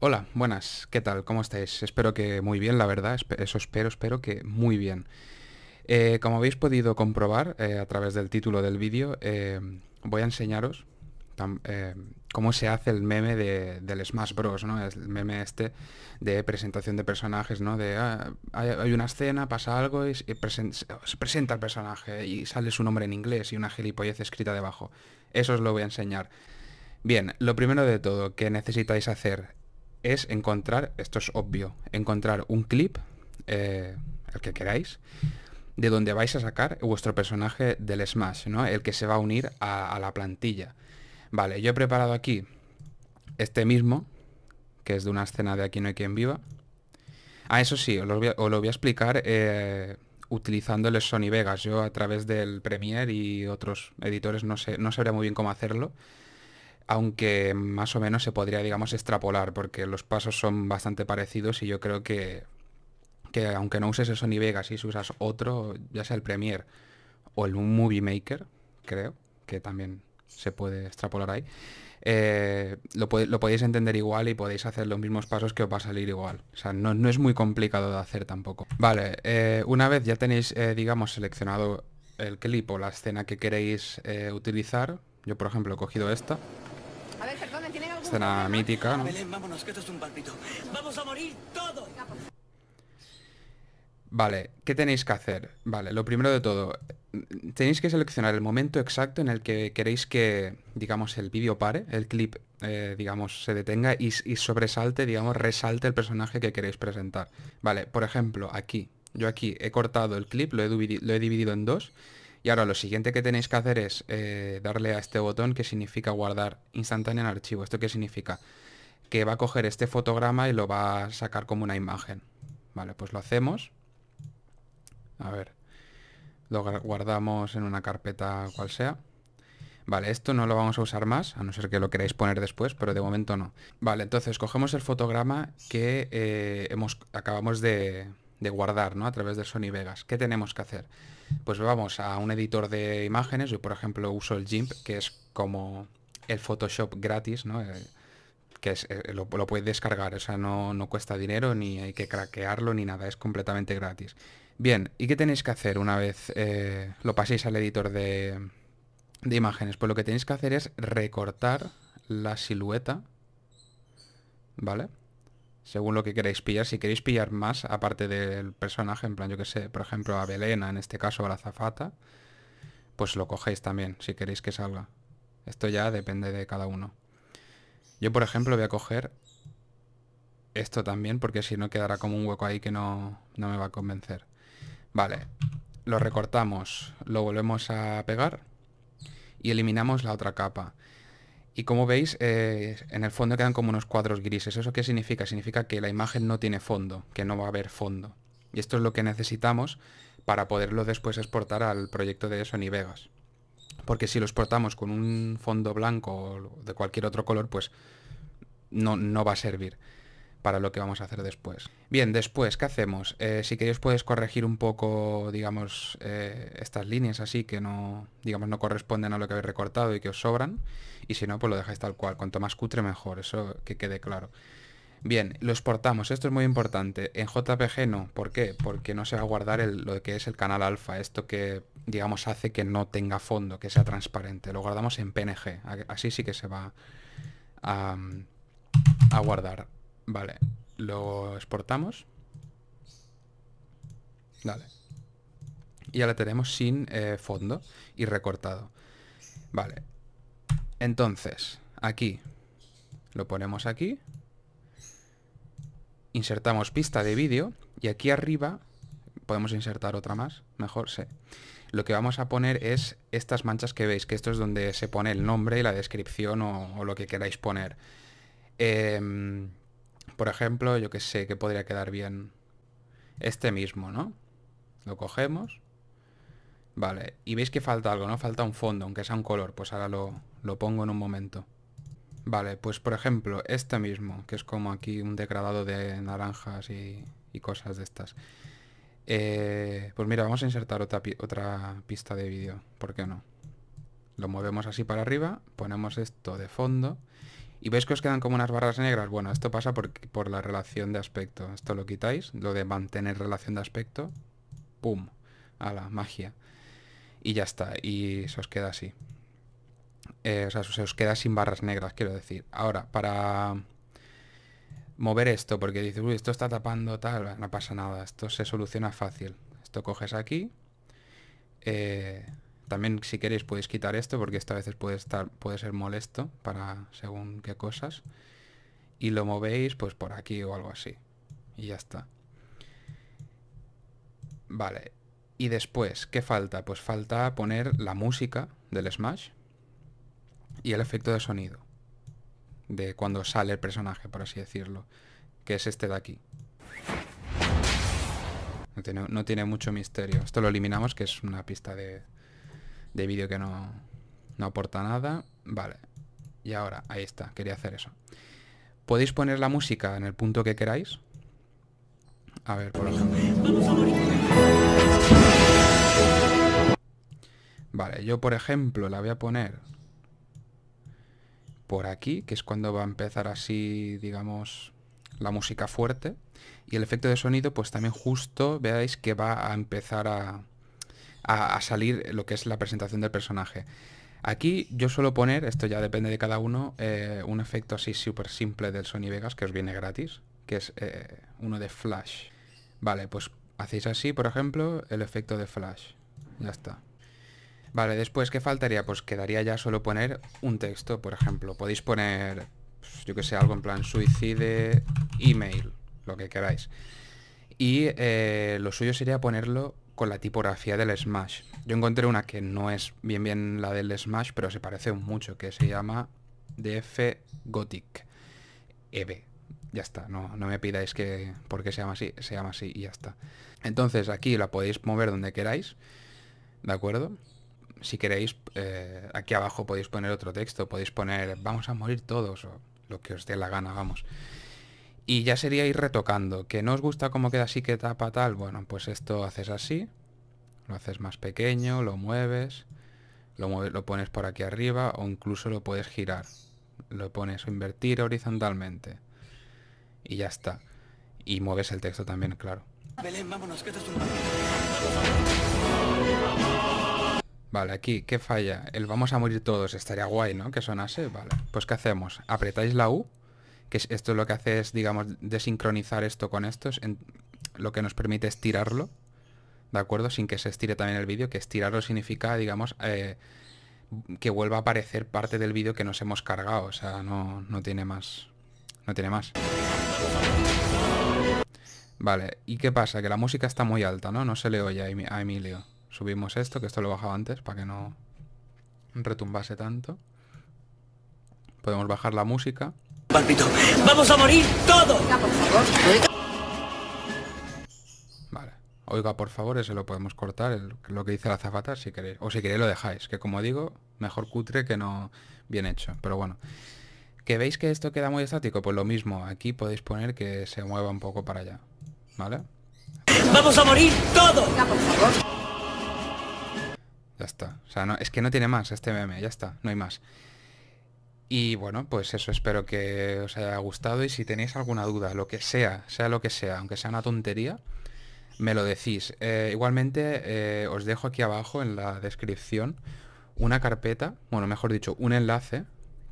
Hola, buenas, ¿qué tal? ¿Cómo estáis? Espero que muy bien, la verdad, eso espero, espero que muy bien. Eh, como habéis podido comprobar eh, a través del título del vídeo, eh, voy a enseñaros cómo se hace el meme de, del Smash Bros, ¿no? El meme este de presentación de personajes, ¿no? De ah, hay, una escena, pasa algo y se presenta el personaje y sale su nombre en inglés y una gilipollez escrita debajo. Eso os lo voy a enseñar. Bien, lo primero de todo que necesitáis hacer es encontrar, esto es obvio, encontrar un clip, eh, el que queráis, de donde vais a sacar vuestro personaje del Smash, ¿no? El que se va a unir a, la plantilla. Vale, yo he preparado aquí este mismo, que es de una escena de Aquí no hay quien viva. Ah, eso sí, os lo voy a, explicar eh, utilizando el Sony Vegas. Yo a través del Premiere y otros editores no, sé, no sabría muy bien cómo hacerlo aunque más o menos se podría, digamos, extrapolar, porque los pasos son bastante parecidos y yo creo que, aunque no uses eso Sony Vegas y si usas otro, ya sea el Premiere o el Movie Maker, creo, que también se puede extrapolar ahí, eh, lo, podéis entender igual y podéis hacer los mismos pasos que os va a salir igual. O sea, no, es muy complicado de hacer tampoco. Vale, eh, una vez ya tenéis, eh, digamos, seleccionado el clip o la escena que queréis utilizar, yo por ejemplo he cogido esta, Escena mítica, ¿no? Vale, ¿qué tenéis que hacer? Vale, lo primero de todo, tenéis que seleccionar el momento exacto en el que queréis que, digamos, el vídeo pare, el clip, eh, digamos, se detenga y, sobresalte, digamos, resalte el personaje que queréis presentar. Vale, por ejemplo, aquí, yo aquí he cortado el clip, lo he dividido en dos y ahora lo siguiente que tenéis que hacer es eh, darle a este botón que significa guardar instantáneo en archivo. ¿Esto qué significa? Que va a coger este fotograma y lo va a sacar como una imagen. Vale, pues lo hacemos. A ver. Lo guardamos en una carpeta cual sea. Vale, esto no lo vamos a usar más, a no ser que lo queráis poner después, pero de momento no. Vale, entonces cogemos el fotograma que eh, hemos, acabamos de, de guardar, ¿no? A través de Sony Vegas. ¿Qué tenemos que hacer? Pues vamos a un editor de imágenes. Yo, por ejemplo, uso el GIMP, que es como el Photoshop gratis, ¿no? Eh, que es, eh, lo, lo, puedes descargar, o sea, no, no cuesta dinero, ni hay que craquearlo, ni nada, es completamente gratis. Bien, ¿y qué tenéis que hacer una vez eh, lo paséis al editor de, de imágenes? Pues lo que tenéis que hacer es recortar la silueta, ¿vale? según lo que queréis pillar, si queréis pillar más, aparte del personaje, en plan, yo que sé, por ejemplo, a Belena, en este caso, a la zafata, pues lo cogéis también, si queréis que salga. Esto ya depende de cada uno. Yo, por ejemplo, voy a coger esto también, porque si no quedará como un hueco ahí que no, no me va a convencer. Vale, lo recortamos, lo volvemos a pegar y eliminamos la otra capa. Y como veis, eh, en el fondo quedan como unos cuadros grises. ¿Eso qué significa? Significa que la imagen no tiene fondo, que no va a haber fondo. Y esto es lo que necesitamos para poderlo después exportar al proyecto de Sony Vegas. Porque si lo exportamos con un fondo blanco o de cualquier otro color, pues no, no va a servir para lo que vamos a hacer después. Bien, después, ¿qué hacemos? Eh, si queréis podéis corregir un poco, digamos, eh, estas líneas así que no, digamos, no corresponden a lo que habéis recortado y que os sobran. Y si no, pues lo dejáis tal cual. Cuanto más cutre, mejor. Eso que quede claro. Bien, lo exportamos. Esto es muy importante. En JPG no. ¿Por qué? Porque no se va a guardar lo que es el canal alfa. Esto que, digamos, hace que no tenga fondo, que sea transparente. Lo guardamos en PNG. Así sí que se va a guardar. Vale, lo exportamos. Vale. Y la tenemos sin eh, fondo y recortado. Vale. Entonces, aquí. Lo ponemos aquí. Insertamos pista de vídeo. Y aquí arriba podemos insertar otra más. Mejor, sí. Lo que vamos a poner es estas manchas que veis, que esto es donde se pone el nombre y la descripción o, lo que queráis poner. Em, por ejemplo, yo que sé que podría quedar bien este mismo, ¿no? Lo cogemos. Vale, y veis que falta algo, ¿no? Falta un fondo, aunque sea un color. Pues ahora lo, lo pongo en un momento. Vale, pues por ejemplo, este mismo, que es como aquí un degradado de naranjas y, cosas de estas. Eh, pues mira, vamos a insertar otra, otra pista de vídeo, ¿por qué no? Lo movemos así para arriba, ponemos esto de fondo y veis que os quedan como unas barras negras. Bueno, esto pasa por, por la relación de aspecto. Esto lo quitáis, lo de mantener relación de aspecto. ¡Pum! A la magia. Y ya está, y se os queda así. Eh, o sea, se os queda sin barras negras, quiero decir. Ahora, para mover esto, porque dices, uy, esto está tapando tal, no pasa nada, esto se soluciona fácil. Esto coges aquí, eh, también si queréis podéis quitar esto porque esto a veces puede, estar, puede ser molesto para según qué cosas. Y lo movéis pues por aquí o algo así. Y ya está. Vale. Y después, ¿qué falta? Pues falta poner la música del Smash y el efecto de sonido. De cuando sale el personaje, por así decirlo. Que es este de aquí. no tiene, mucho misterio. Esto lo eliminamos, que es una pista de, de vídeo que no, no aporta nada. Vale. Y ahora, ahí está, quería hacer eso. Podéis poner la música en el punto que queráis. A ver, por ejemplo. Vale, yo por ejemplo la voy a poner por aquí, que es cuando va a empezar así, digamos, la música fuerte. Y el efecto de sonido, pues también justo veáis que va a empezar a, a, salir lo que es la presentación del personaje. Aquí yo suelo poner, esto ya depende de cada uno, eh, un efecto así súper simple del Sony Vegas que os viene gratis, que es eh, uno de flash. Vale, pues hacéis así, por ejemplo, el efecto de flash. Ya está. Vale, después, ¿qué faltaría? Pues quedaría ya solo poner un texto, por ejemplo. Podéis poner, pues, yo que sé, algo en plan suicide, email, lo que queráis. Y eh, lo suyo sería ponerlo con la tipografía del Smash. Yo encontré una que no es bien bien la del Smash, pero se parece mucho, que se llama DF Gothic EB. Ya está, no, me pidáis que por qué se llama así, se llama así y ya está. Entonces aquí la podéis mover donde queráis, ¿de acuerdo? Si queréis, eh, aquí abajo podéis poner otro texto, podéis poner vamos a morir todos o lo que os dé la gana, vamos. Y ya sería ir retocando. Que no os gusta cómo queda así que tapa tal. Bueno, pues esto haces así. Lo haces más pequeño, lo mueves. Lo, lo pones por aquí arriba o incluso lo puedes girar. Lo pones o invertir horizontalmente. Y ya está. Y mueves el texto también, claro. Vale, aquí, ¿qué falla? El vamos a morir todos, estaría guay, ¿no? Que sonase, vale. Pues ¿qué hacemos? Apretáis la U que esto lo que hace es, digamos, desincronizar esto con estos, lo que nos permite estirarlo, ¿de acuerdo? Sin que se estire también el vídeo, que estirarlo significa, digamos, eh, que vuelva a aparecer parte del vídeo que nos hemos cargado, o sea, no, tiene más. No tiene más. Vale, ¿y qué pasa? Que la música está muy alta, ¿no? No se le oye a Emilio. Subimos esto, que esto lo bajaba antes para que no retumbase tanto. Podemos bajar la música vamos a morir todos. Oiga, por favor. Vale. Oiga, por favor, eso lo podemos cortar, lo que dice la zapata, si queréis. O si queréis lo dejáis, que como digo, mejor cutre que no bien hecho. Pero bueno. ¿Que veis que esto queda muy estático? Pues lo mismo, aquí podéis poner que se mueva un poco para allá. ¿Vale? ¡Vamos a morir todo Ya está. O sea, es que no tiene más este meme, ya está, no hay más. Y bueno, pues eso, espero que os haya gustado y si tenéis alguna duda, lo que sea, sea lo que sea, aunque sea una tontería, me lo decís. Eh, igualmente eh, os dejo aquí abajo en la descripción una carpeta, bueno, mejor dicho, un enlace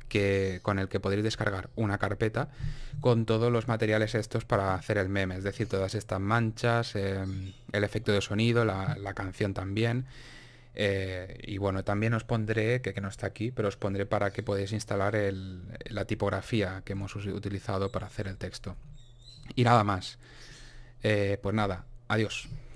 que, con el que podréis descargar una carpeta con todos los materiales estos para hacer el meme, es decir, todas estas manchas, eh, el efecto de sonido, la canción también eh, y bueno, también os pondré, que, no está aquí, pero os pondré para que podáis instalar la tipografía que hemos utilizado para hacer el texto. Y nada más. Eh, pues nada, adiós.